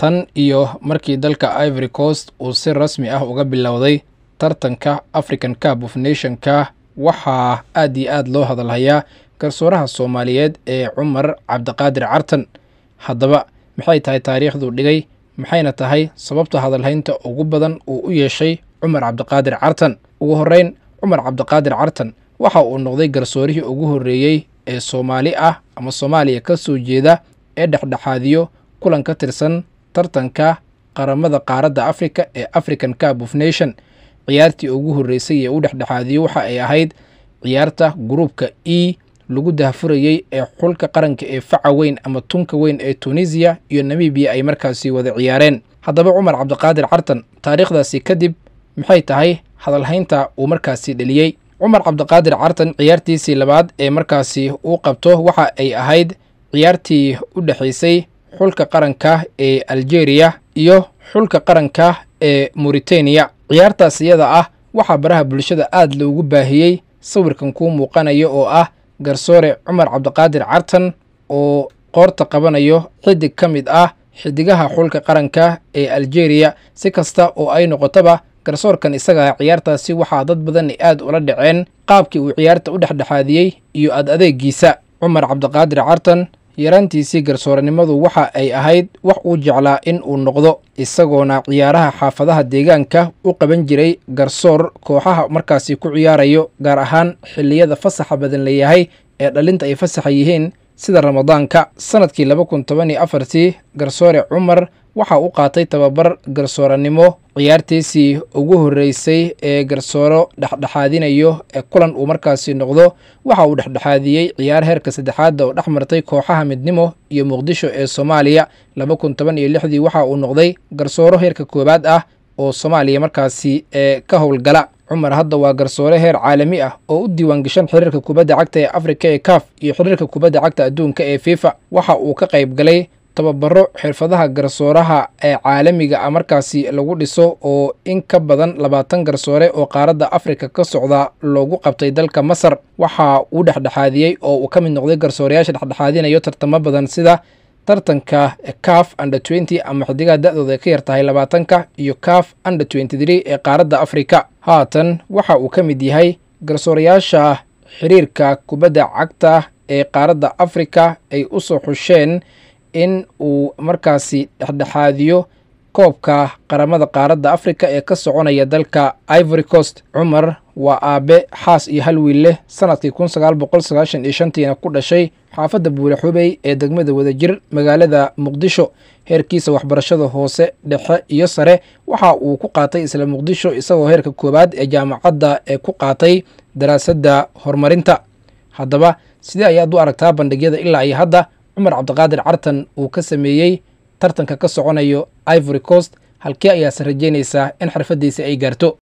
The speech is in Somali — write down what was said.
tan iyo markii dalka ivory coast uu si rasmi ah uga bilowday tartanka african cup of nationka waxaa aad iyo aad loo hadalhayaa garsooraha soomaaliyeed ee cumar cabdiqaadir cartan haddaba maxay tahay taariikhduu dhigay maxayna tahay sababta hadalhaynta ugu badan uu u yeeshay cumar cabdiqaadir cartan ugu horreyn cumar cabdiqaadir cartan waxa uu noqday garsoorihii ugu horreeyey ee soomaali ah ama soomaaliya ka soo jeeda ee dhexdhexaadiyo kulan ka tirsan tartanka qaramada qaaradda africa ee african cab of nation ciyaartii ugu horreysay ee u dhexdhexaadiyo waxa ay ahayd ciyaarta gruubka e lagu dahafurayey ee xulka qaranka ee faca weyn ama tunka weyn ee tunisiya iyo namibiya ay markaasi wada ciyaareen haddaba cumar cabdiqaadir cartan taariikhdaasi kadib maxay tahay hadalhaynta uu markaasi dheliyey cumar cabdiqaadir cartan ciyaartiisii labaad ee markaasi uu qabto waxa ay ahayd ciyaartii u dhexaysay xulka qaranka ee algeria iyo xulka qaranka ee mauritania ciyaartaas iyada ah waxaa baraha bulshada aad loogu baahiyey sawirkan kuu muuqanaya oo ah garsoore cumar cabdiqaadir cartan oo qoorta qabanayo xidig ka mid ah xidigaha xulka qaranka ee algeria si kasta oo ay noqotaba garsoorkan isagaa ah ciyaartaasi waxaa dad badan aad ula dhaceen qaabkii uu ciyaarta u dhexdhexaadiyey iyo ad adeeggiisa cumar cabdiqaadir cartan yaraantiisii garsooranimadu waxa ay ahayd wax uu jeclaa in uu noqdo isagoona ciyaaraha xaafadaha deegaanka u qaban jiray garsoor kooxaha markaasi ku ciyaarayo gaar ahaan xilliyada fasaxa badan layahay ee dhalinta ay fasaxa yihiin sida ramadaanka sanadkii laba kun toban iyo afartii garsoore cumar waxa u qaatay tababar garsooranimo ciyaartiisii ugu horreysay ee garsooro dhexdhexaadinayo ee kulan uu markaasi noqdo waxa uu dhexdhexaadiyey ciyaar heerka saddexaadda oo dhex martay kooxaha midnimo iyo muqdisho ee soomaaliya laba kun toban iyo lixdii waxa uu noqday garsooro heerka koowaad ah oo soomaaliya markaasi ee ka howlgala cumar hadda waa garsoore heer caalami ah oo u diiwaangashan xiriirka kubadda cagta ee afrika ee kaaf iyo xiriirka kubadda cagta adduunka ee fifa waxa uu ka qayb galay tababaro xirfadaha garsooraha ee caalamiga a ah markaasi lagu dhiso oo in ka badan labaatan garsoore oo qaaradda afrika ka socda loogu qabtay dalka masar waxa uu dhexdhexaadiyey oo uu ka mid noqday garsoorayaasha dhexdhexaadinayo tartamo badan sida tartanka caf under enty ama xidigaha da-dooda ee ka yartahay labaatanka iyo caf under enty three ee qaaradda afrika haatan waxa uu ka mid yahay garsoorayaasha xiriirka kubadda cagta ee qaaradda afrika ay u soo xusheen in uu markaasi dhexdhexaadiyo koobka qaramada qaaradda afrika ee ka soconaya dalka ivory coast cumar waa aabe xaas iyo hal leh sanadkii kun sagaal boqol sagaashan iyo shantiina ku dhashay xaafadda buule xubey ee degmada wadajir magaalada muqdisho heerkiisa waxbarashada hoose dhexe iyo sare waxa uu ku qaatay isla muqdisho isagoo heerka koowaad ee jaamacadda ee ku qaatay daraasadda horumarinta haddaba sidee ayaad u aragtaa bandhigyada ilaa iyo hadda cumar cabdiqaadir cartan uu ka sameeyey tartanka ka soconayo ivory coast halkee ayaase rajaynaysaa in xirfadiisa ay gaarto